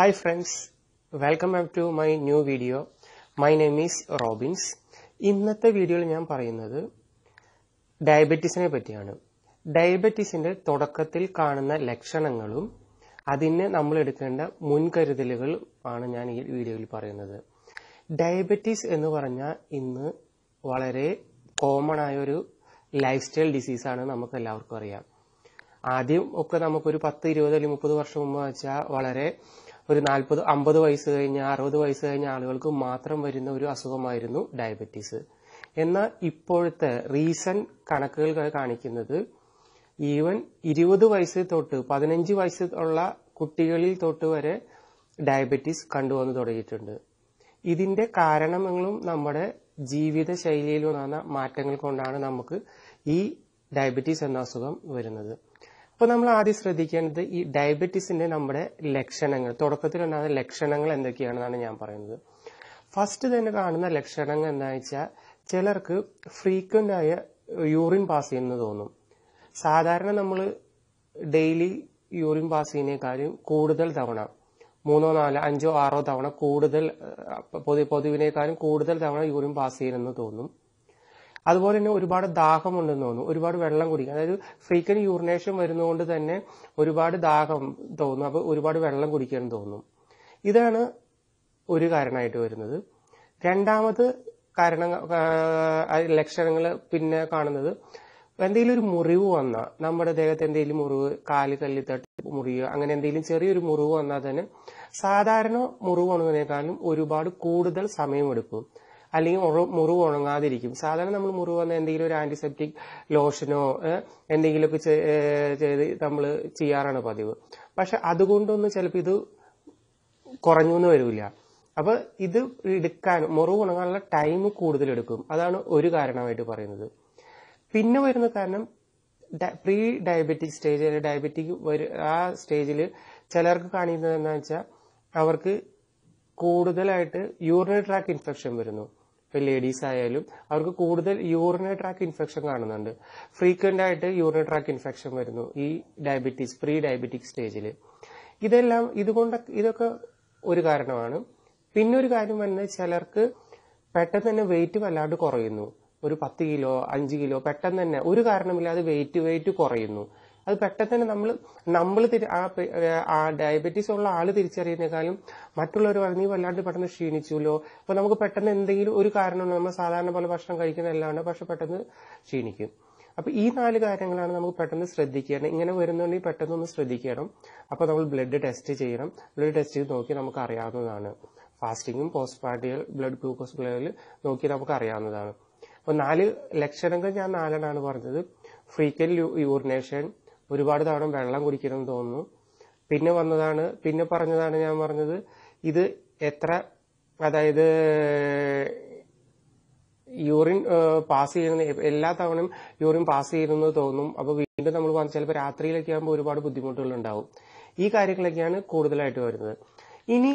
hi friends welcome back to my new video my name is Robins ഇന്നത്തെ വീഡിയോയിൽ ഞാൻ പറയുന്നത് ഡയബറ്റീസിനെ പറ്റിയാണ് ഡയബറ്റീസിന്റെ തുടക്കത്തിൽ കാണുന്ന ലക്ഷണങ്ങളും അതിന് നമ്മൾ എടുക്കേണ്ട മുൻകരുതലുകൾ ആണ് ഞാൻ ഈ വീഡിയോയിൽ പറയുന്നത് ഡയബറ്റീസ് എന്ന് പറഞ്ഞാൽ ഇന്ന് വളരെ കോമൺ ആയൊരു ലൈഫ് സ്റ്റൈൽ ഡിസീസാണ് നമുക്ക് എല്ലാവർക്കും അറിയാം ആദ്യം ഒക്കെ നമുക്കൊരു പത്ത് ഇരുപത് അല്ലെങ്കിൽ മുപ്പത് വർഷം മുമ്പ് വെച്ചാൽ വളരെ ഒരു നാൽപ്പത് അമ്പത് വയസ്സ് കഴിഞ്ഞ അറുപത് വയസ്സ് കഴിഞ്ഞ ആളുകൾക്ക് മാത്രം വരുന്ന ഒരു അസുഖമായിരുന്നു ഡയബറ്റീസ് എന്നാൽ ഇപ്പോഴത്തെ റീസെന്റ് കണക്കുകൾ കാണിക്കുന്നത് ഈവൻ ഇരുപത് വയസ്സ് തൊട്ട് പതിനഞ്ച് വയസ്സ് ഉള്ള കുട്ടികളിൽ തൊട്ട് വരെ ഡയബറ്റീസ് കണ്ടുവന്നു തുടങ്ങിയിട്ടുണ്ട് ഇതിന്റെ കാരണങ്ങളും നമ്മുടെ ജീവിത ശൈലിയിൽ മാറ്റങ്ങൾ കൊണ്ടാണ് നമുക്ക് ഈ ഡയബറ്റീസ് എന്ന അസുഖം വരുന്നത് അപ്പോൾ നമ്മൾ ആദ്യം ശ്രദ്ധിക്കേണ്ടത് ഈ ഡയബറ്റീസിന്റെ നമ്മുടെ ലക്ഷണങ്ങൾ തുടക്കത്തിൽ ഉണ്ടാകുന്ന ലക്ഷണങ്ങൾ എന്തൊക്കെയാണെന്നാണ് ഞാൻ പറയുന്നത് ഫസ്റ്റ് തന്നെ കാണുന്ന ലക്ഷണങ്ങൾ എന്താ വെച്ചാൽ ചിലർക്ക് ഫ്രീക്വന്റ് ആയ യൂറിൻ പാസ് ചെയ്യുന്നു തോന്നും സാധാരണ നമ്മൾ ഡെയിലി യൂറിൻ പാസ് ചെയ്യുന്നേക്കാളും കൂടുതൽ തവണ മൂന്നോ നാലോ അഞ്ചോ ആറോ തവണ കൂടുതൽ പൊതുവിനേക്കാളും കൂടുതൽ തവണ യൂറിൻ പാസ് ചെയ്യുന്നു തോന്നും അതുപോലെ തന്നെ ഒരുപാട് ദാഹമുണ്ടെന്ന് തോന്നും ഒരുപാട് വെള്ളം കുടിക്കുക അതായത് ഫ്രീക്വന്റ് യൂറിനേഷൻ വരുന്നതുകൊണ്ട് തന്നെ ഒരുപാട് ദാഹം തോന്നും അപ്പോൾ ഒരുപാട് വെള്ളം കുടിക്കാൻ തോന്നും ഇതാണ് ഒരു കാരണമായിട്ട് വരുന്നത് രണ്ടാമത് കാരണം ലക്ഷണങ്ങൾ പിന്നെ കാണുന്നത് എന്തെങ്കിലും ഒരു മുറിവ് വന്നാൽ നമ്മുടെ ദേഹത്ത് എന്തെങ്കിലും മുറിവ് കാല് കല്ലിത്തട്ട് മുറിയുക അങ്ങനെ എന്തെങ്കിലും ചെറിയൊരു മുറിവ് വന്നാൽ തന്നെ സാധാരണ മുറിവ് വന്നതിനേക്കാളും ഒരുപാട് കൂടുതൽ സമയമെടുക്കും അല്ലെങ്കിൽ മുറിവ് ഉണങ്ങാതിരിക്കും സാധാരണ നമ്മൾ മുറിവ് വന്ന എന്തെങ്കിലും ഒരു ആന്റിസെപ്റ്റിക് ലോഷനോ എന്തെങ്കിലുമൊക്കെ ചെയ്ത് നമ്മൾ ചെയ്യാറാണ് പതിവ് പക്ഷെ അതുകൊണ്ടൊന്നും ചിലപ്പോൾ ഇത് കുറഞ്ഞു എന്ന് വരില്ല അപ്പൊ ഇത് എടുക്കാൻ മുറിവ് ഉണങ്ങാനുള്ള ടൈം കൂടുതൽ എടുക്കും അതാണ് ഒരു കാരണമായിട്ട് പറയുന്നത് പിന്നെ വരുന്ന കാരണം പ്രീ ഡയബറ്റിക് സ്റ്റേജ് അല്ലെങ്കിൽ ഡയബറ്റിക് ആ സ്റ്റേജിൽ ചിലർക്ക് കാണിക്കുന്നത് എന്താണെന്ന് വെച്ചാൽ അവർക്ക് കൂടുതലായിട്ട് യൂറിനറി ട്രാക്ക് ഇൻഫെക്ഷൻ വരുന്നു ഇപ്പം ലേഡീസ് ആയാലും അവർക്ക് കൂടുതൽ യൂറിനറി ട്രാക്ക് ഇൻഫെക്ഷൻ കാണുന്നുണ്ട് ഫ്രീക്വന്റ് ആയിട്ട് യൂറിനറി ട്രാക്ക് ഇൻഫെക്ഷൻ വരുന്നു ഈ ഡയബറ്റീസ് പ്രീ ഡയബറ്റിക് സ്റ്റേജിൽ ഇതെല്ലാം ഇതുകൊണ്ട് ഇതൊക്കെ ഒരു കാരണമാണ് പിന്നെ ഒരു കാര്യം വരുന്നത് ചിലർക്ക് പെട്ടെന്ന് തന്നെ വെയിറ്റ് വല്ലാണ്ട് കുറയുന്നു ഒരു പത്ത് കിലോ അഞ്ച് കിലോ പെട്ടെന്ന് തന്നെ ഒരു കാരണമില്ലാതെ വെയിറ്റ് വെയിറ്റ് കുറയുന്നു അത് പെട്ടെന്ന് തന്നെ നമ്മൾ നമ്മൾ ആ ഡയബറ്റീസ് ഉള്ള ആൾ തിരിച്ചറിയുന്നേക്കാളും മറ്റുള്ളവർ പറഞ്ഞു നീ വല്ലാണ്ട് പെട്ടെന്ന് ക്ഷീണിച്ചുല്ലോ അപ്പൊ നമുക്ക് പെട്ടെന്ന് എന്തെങ്കിലും ഒരു കാരണമാണ് നമ്മൾ സാധാരണ പോലെ ഭക്ഷണം കഴിക്കുന്ന എല്ലാമുണ്ട് പക്ഷെ പെട്ടെന്ന് ക്ഷീണിക്കും അപ്പൊ ഈ നാല് കാര്യങ്ങളാണ് നമുക്ക് പെട്ടെന്ന് ശ്രദ്ധിക്കണം ഇങ്ങനെ വരുന്നുണ്ടെങ്കിൽ പെട്ടെന്ന് ഒന്ന് ശ്രദ്ധിക്കണം അപ്പൊ നമ്മൾ ബ്ലഡ് ടെസ്റ്റ് ചെയ്യണം ബ്ലഡ് ടെസ്റ്റ് ചെയ്ത് നോക്കി നമുക്ക് അറിയാവുന്നതാണ് ഫാസ്റ്റിങ്ങും പോസ്റ്റ് ബ്ലഡ് ഗ്ലൂക്കോസ് ലെവൽ നോക്കി നമുക്ക് അറിയാവുന്നതാണ് അപ്പൊ നാല് ലക്ഷണങ്ങൾ ഞാൻ നാലെണ്ണാണ് പറഞ്ഞത് ഫ്രീക്വന്റ് യൂറിനേഷൻ ഒരുപാട് തവണ വെള്ളം കുടിക്കണം തോന്നുന്നു പിന്നെ വന്നതാണ് പിന്നെ പറഞ്ഞതാണ് ഞാൻ പറഞ്ഞത് ഇത് എത്ര അതായത് യൂറിൻ പാസ് ചെയ്യുന്ന എല്ലാ തവണയും യൂറിൻ പാസ് ചെയ്യുന്നത് തോന്നും അപ്പോൾ വീണ്ടും നമ്മൾ വന്ന് ചിലപ്പോൾ രാത്രിയിലൊക്കെ ആകുമ്പോൾ ഒരുപാട് ബുദ്ധിമുട്ടുകൾ ഉണ്ടാവും ഈ കാര്യങ്ങളൊക്കെയാണ് കൂടുതലായിട്ട് വരുന്നത് ഇനി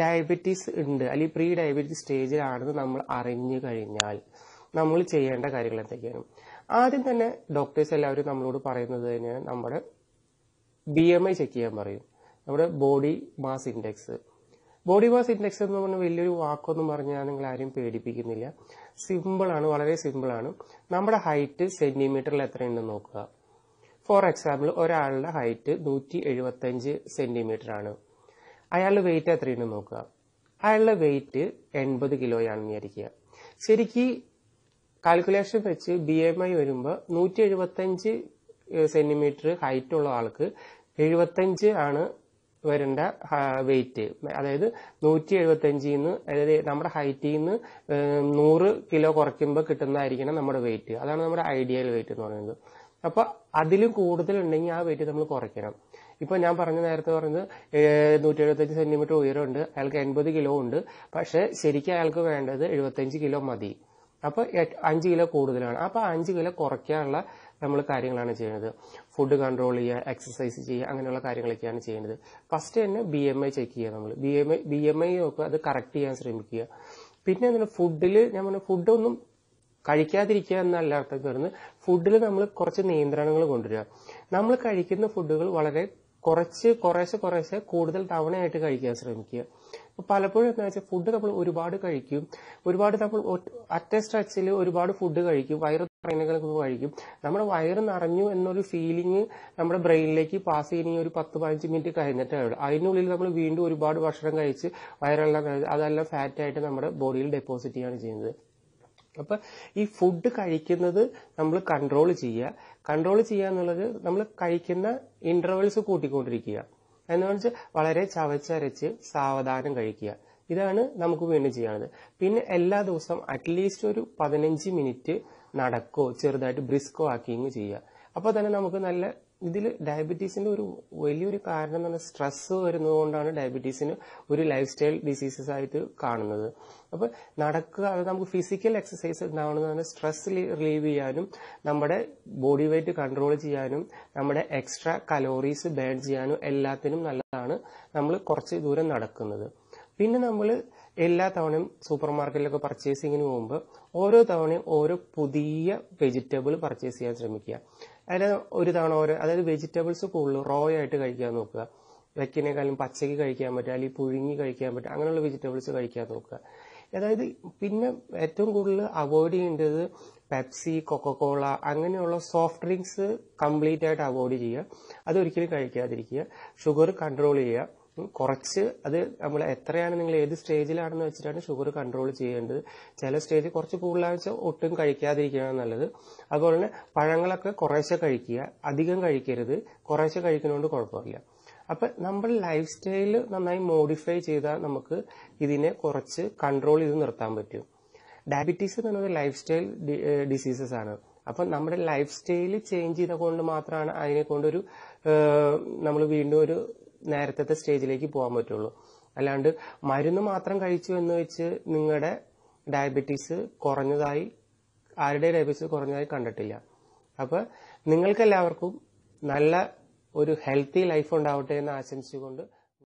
ഡയബറ്റീസ് ഉണ്ട് അല്ലെങ്കിൽ പ്രീ ഡയബറ്റീസ് സ്റ്റേജിലാണെന്ന് നമ്മൾ അറിഞ്ഞു കഴിഞ്ഞാൽ നമ്മൾ ചെയ്യേണ്ട കാര്യങ്ങൾ എന്തൊക്കെയാണ് ആദ്യം തന്നെ ഡോക്ടേഴ്സ് എല്ലാവരും നമ്മളോട് പറയുന്നത് തന്നെയാണ് നമ്മുടെ ബി എം ഐ ചെക്ക് ചെയ്യാൻ പറയും നമ്മുടെ body mass index body mass index എന്ന് പറഞ്ഞ വലിയൊരു വാക്കൊന്നും പറഞ്ഞാൽ നിങ്ങൾ ആരും പേടിപ്പിക്കുന്നില്ല സിമ്പിളാണ് വളരെ സിമ്പിളാണ് നമ്മുടെ ഹൈറ്റ് സെന്റിമീറ്ററിൽ എത്രയുണ്ടെന്ന് നോക്കുക ഫോർ എക്സാമ്പിൾ ഒരാളുടെ ഹൈറ്റ് നൂറ്റി എഴുപത്തഞ്ച് സെന്റിമീറ്റർ ആണ് അയാളുടെ വെയിറ്റ് എത്രയുണ്ടെന്ന് നോക്കുക അയാളുടെ വെയിറ്റ് എൺപത് കിലോയാണെന്ന് വിചാരിക്കുക ശരിക്കും കാൽക്കുലേഷൻ വെച്ച് ബി എം ഐ വരുമ്പോൾ നൂറ്റി എഴുപത്തഞ്ച് സെന്റിമീറ്റർ ഹൈറ്റ് ഉള്ള ആൾക്ക് എഴുപത്തഞ്ച് ആണ് വരേണ്ട വെയിറ്റ് അതായത് നൂറ്റി എഴുപത്തഞ്ചിൽ നിന്ന് അതായത് നമ്മുടെ ഹൈറ്റിൽ നിന്ന് നൂറ് കിലോ കുറയ്ക്കുമ്പോൾ കിട്ടുന്നതായിരിക്കണം നമ്മുടെ വെയിറ്റ് അതാണ് നമ്മുടെ ഐഡിയൽ വെയിറ്റ് എന്ന് പറയുന്നത് അപ്പോൾ അതിലും കൂടുതൽ ഉണ്ടെങ്കിൽ ആ വെയിറ്റ് നമ്മൾ കുറയ്ക്കണം ഇപ്പോൾ ഞാൻ പറഞ്ഞ നേരത്തെ പറഞ്ഞത് നൂറ്റി എഴുപത്തഞ്ച് സെന്റിമീറ്റർ ഉയരമുണ്ട് അയാൾക്ക് എൺപത് കിലോ ഉണ്ട് പക്ഷേ ശരിക്കും അയാൾക്ക് വേണ്ടത് എഴുപത്തഞ്ച് കിലോ മതി അപ്പോൾ അഞ്ച് കിലോ കൂടുതലാണ് അപ്പോൾ അഞ്ച് കിലോ കുറയ്ക്കാനുള്ള നമ്മൾ കാര്യങ്ങളാണ് ചെയ്യുന്നത് ഫുഡ് കൺട്രോൾ ചെയ്യുക എക്സസൈസ് ചെയ്യുക അങ്ങനെയുള്ള കാര്യങ്ങളൊക്കെയാണ് ചെയ്യുന്നത് ഫസ്റ്റ് തന്നെ ബി എം ഐ ചെക്ക് ചെയ്യുക നമ്മൾ B M I B M I നോക്കുക അത് കറക്റ്റ് ചെയ്യാൻ ശ്രമിക്കുക പിന്നെ എന്താണ് ഫുഡിൽ ഞാൻ പറഞ്ഞു ഫുഡൊന്നും കഴിക്കാതിരിക്കുക എന്നല്ല അർത്ഥം വരുന്നത് ഫുഡിൽ നമ്മൾ കുറച്ച് നിയന്ത്രണങ്ങൾ കൊണ്ടുവരിക നമ്മൾ കഴിക്കുന്ന ഫുഡുകൾ വളരെ കുറച്ച് കുറേശ്ശെ കുറേശ്ശെ കൂടുതൽ തവണയായിട്ട് കഴിക്കാൻ ശ്രമിക്കുക അപ്പോൾ പലപ്പോഴും എന്താ വെച്ചാൽ ഫുഡ് നമ്മൾ ഒരുപാട് കഴിക്കും ഒരുപാട് നമ്മൾ അറ്റ് സ്ട്രെച്ചിൽ ഒരുപാട് ഫുഡ് കഴിക്കും വയറ് നിറയുന്നതൊക്കെ കഴിക്കും നമ്മുടെ വയറ് നിറഞ്ഞു എന്നൊരു ഫീലിംഗ് നമ്മുടെ ബ്രെയിനിലേക്ക് പാസ് ചെയ്യുന്ന ഒരു പത്ത് പതിനഞ്ച് മിനിറ്റ് കഴിഞ്ഞിട്ടേ ഉള്ളൂ അതിനുള്ളിൽ നമ്മൾ വീണ്ടും ഒരുപാട് ഭക്ഷണം കഴിച്ച് വയറെല്ലാം കഴിച്ച് അതെല്ലാം ഫാറ്റായിട്ട് നമ്മുടെ ബോഡിയിൽ ഡെപ്പോസിറ്റ് ചെയ്യുകയാണ് ചെയ്യുന്നത് അപ്പോൾ ഈ ഫുഡ് കഴിക്കുന്നത് നമ്മൾ കൺട്രോൾ ചെയ്യുക കൺട്രോൾ ചെയ്യുക എന്നുള്ളത് നമ്മൾ കഴിക്കുന്ന ഇന്റർവെൽസ് കൂട്ടിക്കൊണ്ടിരിക്കുക എന്ന് പറഞ്ഞാൽ വളരെ ചവച്ചരച്ച് സാവധാനം കഴിക്കുക ഇതാണ് നമുക്ക് വീണ്ടും ചെയ്യാനുള്ളത് പിന്നെ എല്ലാ ദിവസവും അറ്റ്ലീസ്റ്റ് ഒരു പതിനഞ്ച് മിനിറ്റ് നടക്കോ ചെറുതായിട്ട് ബ്രിസ്കോ വാക്കിങ് ചെയ്യുക അപ്പോൾ തന്നെ നമുക്ക് നല്ല ഇതിൽ ഡയബറ്റീസിന്റെ ഒരു വലിയൊരു കാരണം എന്ന് പറഞ്ഞാൽ സ്ട്രെസ് വരുന്നതുകൊണ്ടാണ് ഡയബറ്റീസിന് ഒരു ലൈഫ് സ്റ്റൈൽ ഡിസീസസ് ആയിട്ട് കാണുന്നത് അപ്പോൾ നടക്കുക അത് നമുക്ക് ഫിസിക്കൽ എക്സസൈസ് തന്നെ സ്ട്രെസ് റിലീവ് ചെയ്യാനും നമ്മുടെ ബോഡി വെയിറ്റ് കൺട്രോൾ ചെയ്യാനും നമ്മുടെ എക്സ്ട്രാ കലോറീസ് ബേൺ ചെയ്യാനും എല്ലാത്തിനും നല്ലതാണ് നമ്മൾ കുറച്ച് ദൂരം നടക്കുന്നത് പിന്നെ നമ്മൾ എല്ലാ തവണയും സൂപ്പർ മാർക്കറ്റിലൊക്കെ പർച്ചേസിങ്ങിന് പോകുമ്പോൾ ഓരോ തവണയും ഓരോ പുതിയ വെജിറ്റബിൾ പർച്ചേസ് ചെയ്യാൻ ശ്രമിക്കുക അതിൽ ഒരു തവണ ഓരോ അതായത് വെജിറ്റബിൾസ് കൂടുതലും റോ ആയിട്ട് കഴിക്കാൻ നോക്കുക വെക്കിനേക്കാളും പച്ചക്ക് കഴിക്കാൻ പറ്റുക അല്ലെങ്കിൽ പുഴുങ്ങി കഴിക്കാൻ പറ്റുക അങ്ങനെയുള്ള വെജിറ്റബിൾസ് കഴിക്കാൻ നോക്കുക അതായത് പിന്നെ ഏറ്റവും കൂടുതൽ അവോയ്ഡ് ചെയ്യേണ്ടത് പെപ്സി കൊക്കക്കോള അങ്ങനെയുള്ള സോഫ്റ്റ് ഡ്രിങ്ക്സ് കംപ്ലീറ്റ് ആയിട്ട് അവോയ്ഡ് ചെയ്യുക അതൊരിക്കലും കഴിക്കാതിരിക്കുക ഷുഗർ കൺട്രോൾ ചെയ്യുക കുറച്ച് അത് നമ്മൾ എത്രയാണ് നിങ്ങൾ ഏത് സ്റ്റേജിലാണെന്ന് വെച്ചിട്ടാണ് ഷുഗർ കൺട്രോൾ ചെയ്യേണ്ടത് ചില സ്റ്റേജ് കുറച്ച് കൂടുതലാണെന്ന് വെച്ചാൽ ഒട്ടും കഴിക്കാതിരിക്കുകയാണ് നല്ലത് അതുപോലെ തന്നെ പഴങ്ങളൊക്കെ കുറേശ്ശെ കഴിക്കുക അധികം കഴിക്കരുത് കുറേശ്ശെ കഴിക്കുന്നതുകൊണ്ട് കുഴപ്പമില്ല അപ്പൊ നമ്മൾ ലൈഫ് സ്റ്റൈൽ നന്നായി മോഡിഫൈ ചെയ്താൽ നമുക്ക് ഇതിനെ കുറച്ച് കൺട്രോൾ ചെയ്ത് നിർത്താൻ പറ്റും ഡയബറ്റീസ് എന്ന് പറയുന്നത് ലൈഫ് സ്റ്റൈൽ ഡിസീസസ് ആണ് അപ്പം നമ്മുടെ ലൈഫ് സ്റ്റൈൽ ചേഞ്ച് ചെയ്ത കൊണ്ട് മാത്രമാണ് അതിനെ കൊണ്ടൊരു നമ്മൾ വീണ്ടും ഒരു നേരത്തെ സ്റ്റേജിലേക്ക് പോകാൻ പറ്റുള്ളൂ അല്ലാണ്ട് മരുന്ന് മാത്രം കഴിച്ചു എന്ന് വെച്ച് നിങ്ങളുടെ ഡയബറ്റീസ് കുറഞ്ഞതായി ആരുടെ ഡയബറ്റീസ് കുറഞ്ഞതായി കണ്ടിട്ടില്ല അപ്പോൾ നിങ്ങൾക്കെല്ലാവർക്കും നല്ല ഒരു ഹെൽത്തി ലൈഫ് ഉണ്ടാവട്ടെ എന്ന് ആശംസിച്ചുകൊണ്ട്